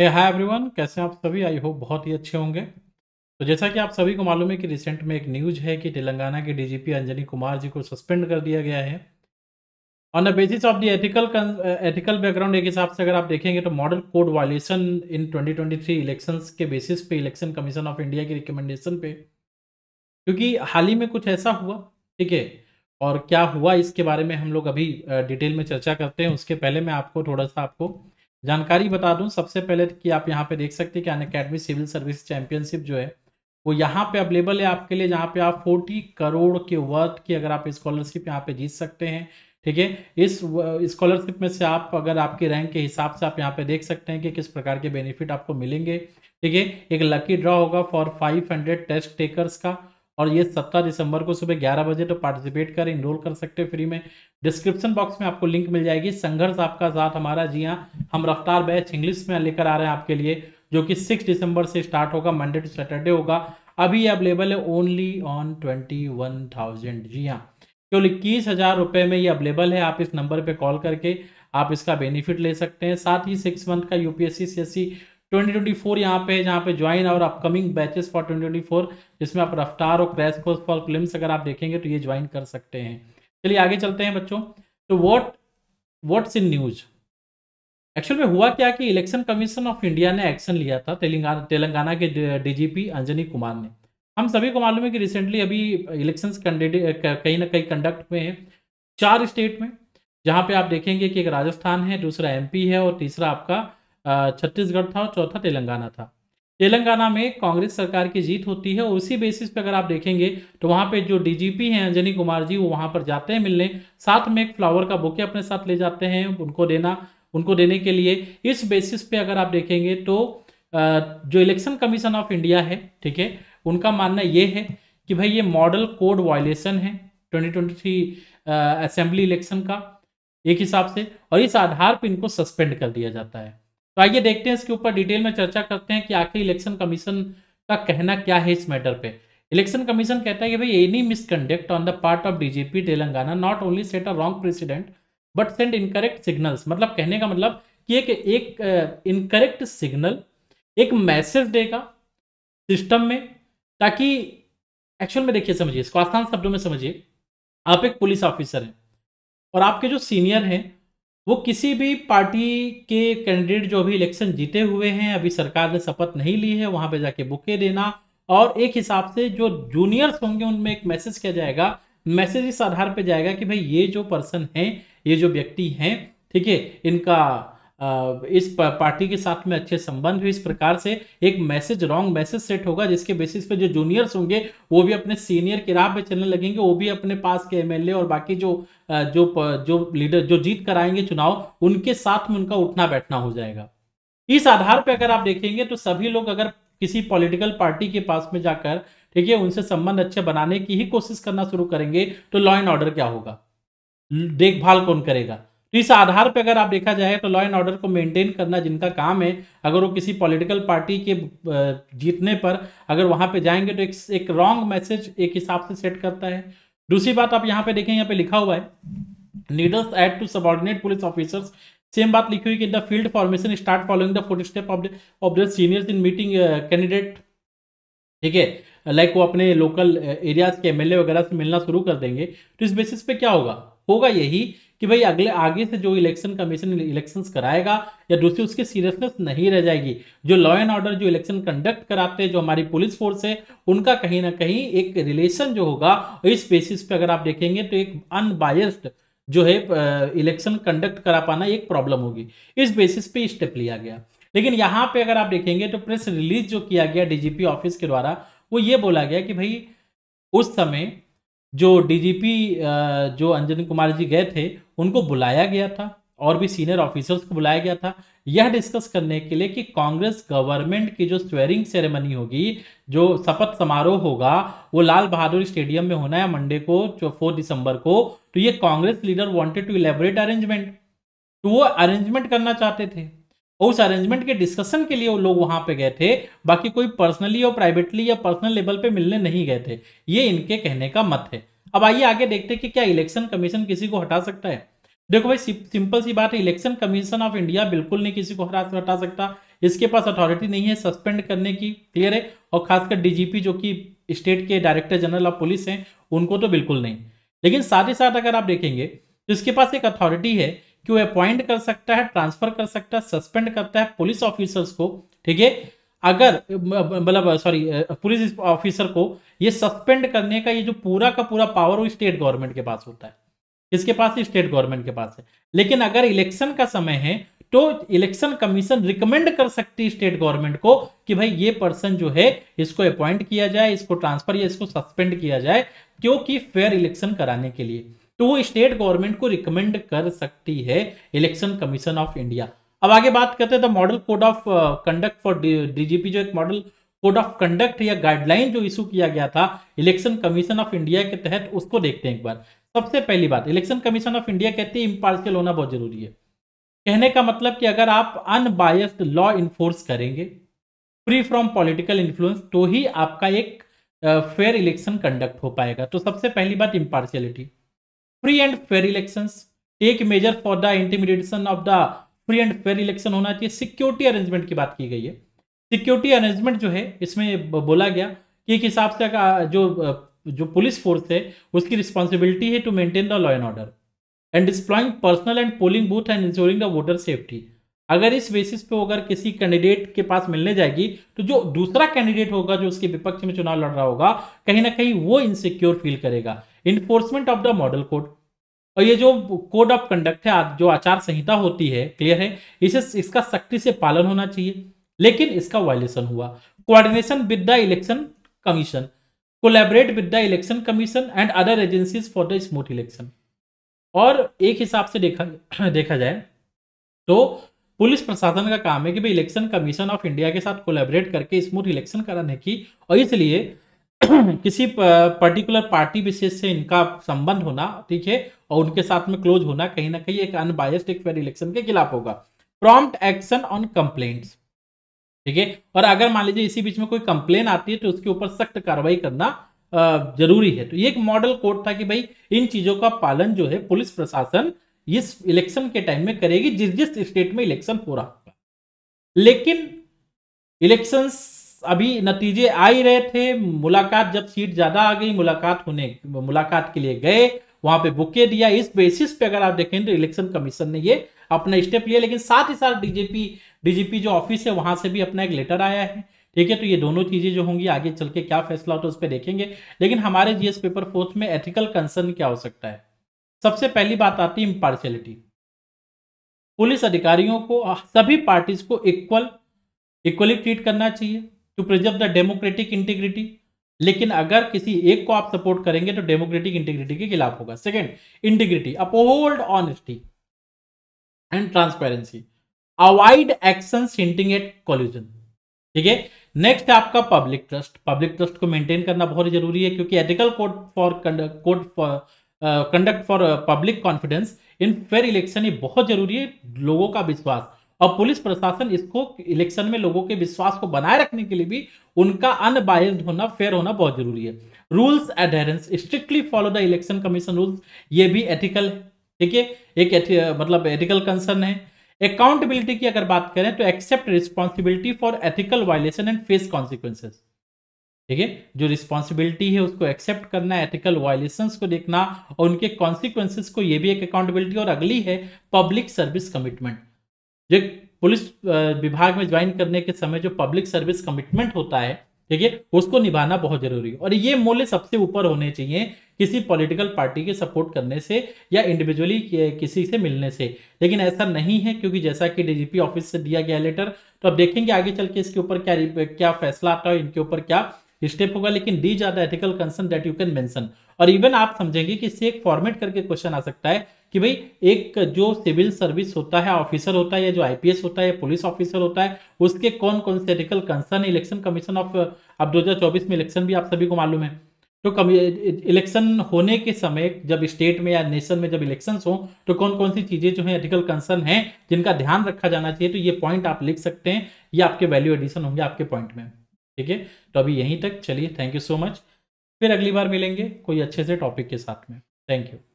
हे hi everyone कैसे हैं आप सभी आई होप बहुत ही अच्छे होंगे तो जैसा कि आप सभी को मालूम है कि रिसेंट में एक न्यूज है कि तेलंगाना के डीजीपी अंजनी कुमार जी को सस्पेंड कर दिया गया है on the basis of the ethical ethical background एक हिसाब से अगर आप देखेंगे तो model code violation in twenty election के बेसिस पे इलेक्शन कमीशन ऑफ इंडिया की रिकमेंडेशन पे क्योंकि हाल ही में कुछ ऐसा हुआ ठीक है और क्या हुआ इसके बारे में हम लोग अभी डिटेल uh, में चर्चा करते हैं उसके पहले मैं आपको थोड़ा सा आपको जानकारी बता दूं सबसे पहले कि आप यहाँ पे देख सकते हैं कि Unacademy civil service championship जो है वो यहाँ पे अवेलेबल है आपके लिए जहाँ पे आप फोर्टी करोड़ के वर्थ की अगर आप स्कॉलरशिप यहाँ पे जीत सकते हैं ठीक है इस स्कॉलरशिप में से आप अगर आपके रैंक के हिसाब से आप यहाँ पे देख सकते हैं कि किस प्रकार के बेनिफिट आपको मिलेंगे ठीक है एक लकी ड्रॉ होगा फॉर फाइव टेस्ट टेकर्स का और ये सत्रह दिसंबर को सुबह ग्यारह बजे तो पार्टिसिपेट कर इनरोल कर सकते हो फ्री में डिस्क्रिप्शन बॉक्स में आपको लिंक मिल जाएगी संघर्ष आपका साथ हमारा जी हाँ हम रफ्तार बैच इंग्लिश में लेकर आ रहे हैं आपके लिए जो कि सिक्स दिसंबर से स्टार्ट होगा मंडे टू सैटरडे होगा अभी अवेलेबल है only on twenty one thousand जी हाँ केवल इक्कीस हज़ार रुपये में ये अवेलेबल है आप इस नंबर पे कॉल करके आप इसका बेनिफिट ले सकते हैं साथ ही सिक्स मंथ का यूपीएससी सी 2024 यहाँ पे है जहाँ पे ज्वाइन और अपकमिंग बैचेस फॉर 2024 जिसमें आप रफ्तार और क्रैश कोर्स फॉर क्लिम्स अगर आप देखेंगे तो ये ज्वाइन कर सकते हैं चलिए आगे चलते हैं बच्चों तो what what's in news actual में हुआ क्या कि इलेक्शन कमीशन ऑफ इंडिया ने एक्शन लिया था तेलंगाना तेलंगाना के डीजीपी अंजनी कुमार ने हम सभी को मालूम है कि रिसेंटली अभी इलेक्शंस कहीं ना कहीं कंडक्ट हुए हैं चार स्टेट में जहाँ पे आप देखेंगे कि एक राजस्थान है दूसरा एमपी है और तीसरा आपका छत्तीसगढ़ था और चौथा तेलंगाना था तेलंगाना में कांग्रेस सरकार की जीत होती है उसी बेसिस पे अगर आप देखेंगे तो वहाँ पे जो डीजीपी हैं अंजनी कुमार जी वो वहाँ पर जाते हैं मिलने साथ में एक फ्लावर का बुके अपने साथ ले जाते हैं उनको देना उनको देने के लिए इस बेसिस पे अगर आप देखेंगे तो जो इलेक्शन कमीशन ऑफ इंडिया है ठीक है उनका मानना ये है कि भाई ये मॉडल कोड वायलेशन है ट्वेंटी असेंबली इलेक्शन का एक हिसाब से और इस आधार पर इनको सस्पेंड कर दिया जाता है तो आइए देखते हैं इसके ऊपर डिटेल में चर्चा करते हैं कि आखिर इलेक्शन कमीशन का कहना क्या है इस मैटर पे इलेक्शन कमीशन कहता है कि भाई any misconduct on the part of BJP Telangana not only set a wrong president but send incorrect signals मतलब कहने का मतलब कि एक एक इनकरेक्ट सिग्नल एक मैसेज देगा सिस्टम में ताकि एक्चुअल में देखिए समझिए इसको आसान शब्दों में समझिए आप एक पुलिस ऑफिसर हैं और आपके जो सीनियर हैं वो किसी भी पार्टी के कैंडिडेट जो अभी इलेक्शन जीते हुए हैं अभी सरकार ने शपथ नहीं ली है वहां पे जाके बुके देना और एक हिसाब से जो जूनियर्स होंगे उनमें एक मैसेज किया जाएगा मैसेज इस आधार पे जाएगा कि भाई ये जो पर्सन हैं ये जो व्यक्ति हैं ठीक है इनका इस पार्टी के साथ में अच्छे संबंध हुए इस प्रकार से एक मैसेज रॉन्ग मैसेज सेट होगा जिसके बेसिस पे जो जूनियर्स होंगे वो भी अपने सीनियर के राह पे चलने लगेंगे वो भी अपने पास के एमएलए और बाकी जो जो जो लीडर जो जीत कराएंगे चुनाव उनके साथ में उनका उठना बैठना हो जाएगा इस आधार पर अगर आप देखेंगे तो सभी लोग अगर किसी पॉलिटिकल पार्टी के पास में जाकर ठीक है उनसे संबंध अच्छे बनाने की ही कोशिश करना शुरू करेंगे तो लॉ एंड ऑर्डर क्या होगा देखभाल कौन करेगा तो इस आधार पर अगर आप देखा जाए तो लॉ एंड ऑर्डर को मेंटेन करना जिनका काम है अगर वो किसी पॉलिटिकल पार्टी के जीतने पर अगर वहाँ पे जाएंगे तो एक एक रॉन्ग मैसेज एक हिसाब से सेट करता है दूसरी बात आप यहाँ पे देखें यहाँ पे लिखा हुआ है needless add to subordinate police officers same बात लिखी हुई कि the field formation start following the foot step of of the seniors in meeting candidate ठीक है लाइक वो अपने लोकल एरियाज के एमएलए वगैरह से मिलना शुरू कर देंगे तो इस बेसिस पे क्या होगा होगा यही कि भाई अगले आगे से जो इलेक्शन कमीशन इलेक्शंस कराएगा या दूसरी उसकी सीरियसनेस नहीं रह जाएगी जो लॉ एंड ऑर्डर जो इलेक्शन कंडक्ट कराते हैं जो हमारी पुलिस फोर्स है उनका कहीं ना कहीं एक रिलेशन जो होगा इस बेसिस पे अगर आप देखेंगे तो एक अनबायस्ड जो है इलेक्शन कंडक्ट करा पाना एक प्रॉब्लम होगी इस बेसिस पे स्टेप लिया गया लेकिन यहाँ पे अगर आप देखेंगे तो प्रेस रिलीज जो किया गया डीजीपी ऑफिस के द्वारा वो ये बोला गया कि भाई उस समय जो डीजीपी जो अंजन कुमार जी गए थे उनको बुलाया गया था और भी सीनियर ऑफिसर्स को बुलाया गया था यह डिस्कस करने के लिए कि कांग्रेस गवर्नमेंट की जो स्वेयरिंग सेरेमनी होगी जो शपथ समारोह होगा वो लाल बहादुर स्टेडियम में होना है मंडे को जो फोर दिसंबर को तो ये Congress leader wanted to elaborate arrangement तो वो अरेंजमेंट करना चाहते थे उस अरेंजमेंट के डिस्कशन के लिए वो लोग वहां पे गए थे बाकी कोई पर्सनली और प्राइवेटली या पर्सनल लेवल पे मिलने नहीं गए थे ये इनके कहने का मत है अब आइए आगे देखते हैं कि क्या इलेक्शन कमीशन किसी को हटा सकता है देखो भाई सिंपल सी बात है इलेक्शन कमीशन ऑफ इंडिया बिल्कुल नहीं किसी को हटा हटा सकता इसके पास अथॉरिटी नहीं है सस्पेंड करने की क्लियर है और खासकर डीजीपी जो कि स्टेट के डायरेक्टर जनरल ऑफ पुलिस हैं उनको तो बिल्कुल नहीं लेकिन साथ ही साथ अगर आप देखेंगे तो इसके पास एक अथॉरिटी है कि वो अपॉइंट कर सकता है ट्रांसफर कर सकता है सस्पेंड करता है पुलिस ऑफिसर्स को ठीक है अगर मतलब सॉरी पुलिस ऑफिसर को ये सस्पेंड करने का ये जो पूरा का पूरा पावर वो स्टेट गवर्नमेंट के पास होता है किसके पास स्टेट गवर्नमेंट के पास है लेकिन अगर इलेक्शन का समय है तो इलेक्शन कमीशन रिकमेंड कर सकती है स्टेट गवर्नमेंट को कि भाई ये पर्सन जो है इसको अपॉइंट किया जाए इसको ट्रांसफर या इसको सस्पेंड किया जाए क्योंकि फेयर इलेक्शन कराने के लिए तो वो स्टेट गवर्नमेंट को रिकमेंड कर सकती है इलेक्शन कमीशन ऑफ इंडिया अब आगे बात करते हैं तो model code of conduct for DGP जो एक मॉडल कोड ऑफ कंडक्ट या गाइडलाइन जो इशू किया गया था इलेक्शन कमीशन ऑफ इंडिया के तहत उसको देखते हैं एक बार सबसे पहली बात इलेक्शन कमीशन ऑफ इंडिया कहती है इम्पार्शियल होना बहुत जरूरी है कहने का मतलब कि अगर आप अनबायस्ड लॉ इन्फोर्स करेंगे फ्री फ्रॉम पॉलिटिकल इन्फ्लुएंस तो ही आपका एक फेयर इलेक्शन कंडक्ट हो पाएगा तो सबसे पहली बात impartiality free and fair election एक major for the intimidation of the free and fair election होना चाहिए सिक्योरिटी अरेंजमेंट की बात की गई है सिक्योरिटी अरेंजमेंट जो है इसमें बोला गया कि एक हिसाब से जो जो पुलिस फोर्स है उसकी रिस्पॉन्सिबिलिटी है to maintain the law and order and deploying personnel and polling booth and ensuring the voter safety अगर इस बेसिस पे अगर किसी कैंडिडेट के पास मिलने जाएगी तो जो दूसरा कैंडिडेट होगा जो उसके विपक्ष में चुनाव लड़ रहा होगा कहीं ना कहीं वो इनसिक्योर फील करेगा enforcement of the model code और ये जो कोड ऑफ कंडक्ट है जो आचार संहिता होती है क्लियर है इसे इसका सख्ती से पालन होना चाहिए लेकिन इसका वायलेशन हुआ coordination with the election commission collaborate with the election commission and other agencies for the smooth election और एक हिसाब से देखा देखा जाए तो पुलिस प्रशासन का काम है कि भाई इलेक्शन कमीशन ऑफ इंडिया के साथ कोलेबरेट करके स्मूथ इलेक्शन कराने की और इसलिए किसी पर्टिकुलर पार्टी विशेष से इनका संबंध होना ठीक है और उनके साथ में क्लोज होना कहीं ना कहीं एक अनबायस्ड एक फेयर इलेक्शन के खिलाफ होगा प्रॉम्प्ट एक्शन ऑन कंप्लेंट्स ठीक है और अगर मान लीजिए इसी बीच में कोई कंप्लेन आती है तो उसके ऊपर सख्त कार्रवाई करना जरूरी है तो ये एक मॉडल कोड था कि भाई इन चीजों का पालन जो है पुलिस प्रशासन इस इलेक्शन के टाइम में करेगी जिस जिस स्टेट में इलेक्शन हो रहा होगा लेकिन इलेक्शंस अभी नतीजे आ ही रहे थे मुलाकात जब सीट ज्यादा आ गई मुलाकात होने मुलाकात के लिए गए वहां पे बुके दिया इस बेसिस पे अगर आप देखें तो इलेक्शन कमीशन ने ये अपना स्टेप लिया लेकिन साथ ही साथ डीजीपी डीजीपी जो ऑफिस है वहां से भी अपना एक लेटर आया है ठीक है तो ये दोनों चीजें जो होंगी आगे चल के क्या फैसला होता है उस पर देखेंगे लेकिन हमारे जीएस पेपर फोर्थ में एथिकल कंसर्न क्या हो सकता है सबसे पहली बात आती है इम्पार्शलिटी पुलिस अधिकारियों को सभी पार्टीज को इक्वल इक्वली ट्रीट करना चाहिए to preserve the democratic integrity लेकिन अगर किसी एक को आप सपोर्ट करेंगे तो डेमोक्रेटिक इंटीग्रिटी के खिलाफ होगा second integrity uphold honesty and transparency avoid action hinting at collusion ठीक है नेक्स्ट आपका पब्लिक ट्रस्ट पब्लिक ट्रस्ट को मेंटेन करना बहुत जरूरी है क्योंकि ethical code for code for conduct for public confidence in fair election ये बहुत जरूरी है लोगों का विश्वास और पुलिस प्रशासन इसको इलेक्शन में लोगों के विश्वास को बनाए रखने के लिए भी उनका अनबायस्ड होना फेयर होना बहुत जरूरी है rules adherence strictly follow the election commission rules ये भी एथिकल है ठीक है एक एथि, मतलब एथिकल कंसर्न है अकाउंटेबिलिटी की अगर बात करें तो accept responsibility for ethical violation and face consequences ठीक है जो रिस्पॉन्सिबिलिटी है उसको एक्सेप्ट करना एथिकल वायलेशन को देखना और उनके कॉन्सिक्वेंसेस को ये भी एक अकाउंटेबिलिटी और अगली है पब्लिक सर्विस कमिटमेंट जो पुलिस विभाग में ज्वाइन करने के समय जो पब्लिक सर्विस कमिटमेंट होता है ठीक है उसको निभाना बहुत जरूरी है और ये मूल्य सबसे ऊपर होने चाहिए किसी पॉलिटिकल पार्टी के सपोर्ट करने से या इंडिविजुअली किसी से मिलने से लेकिन ऐसा नहीं है क्योंकि जैसा कि डीजीपी ऑफिस से दिया गया लेटर तो अब देखेंगे आगे चल के इसके ऊपर क्या क्या फैसला आता है इनके ऊपर क्या स्टेप होगा लेकिन डी ज्यादा ethical concern that you can mention और इवन आप समझेंगे कि इससे एक फॉर्मेट करके क्वेश्चन आ सकता है कि भाई एक जो सिविल सर्विस होता है ऑफिसर होता है या जो आईपीएस होता है या पुलिस ऑफिसर होता है उसके कौन कौन से ethical concern election commission of अब 2024 में इलेक्शन भी आप सभी को मालूम है तो इलेक्शन होने के समय जब स्टेट में या नेशन में जब इलेक्शन हो तो कौन कौन सी चीज़ें जो है एथिकल कंसर्न हैं जिनका ध्यान रखा जाना चाहिए तो ये पॉइंट आप लिख सकते हैं ये आपके वैल्यू एडिशन होंगे आपके पॉइंट में ठीक है तो अभी यहीं तक चलिए थैंक यू सो मच फिर अगली बार मिलेंगे कोई अच्छे से टॉपिक के साथ में थैंक यू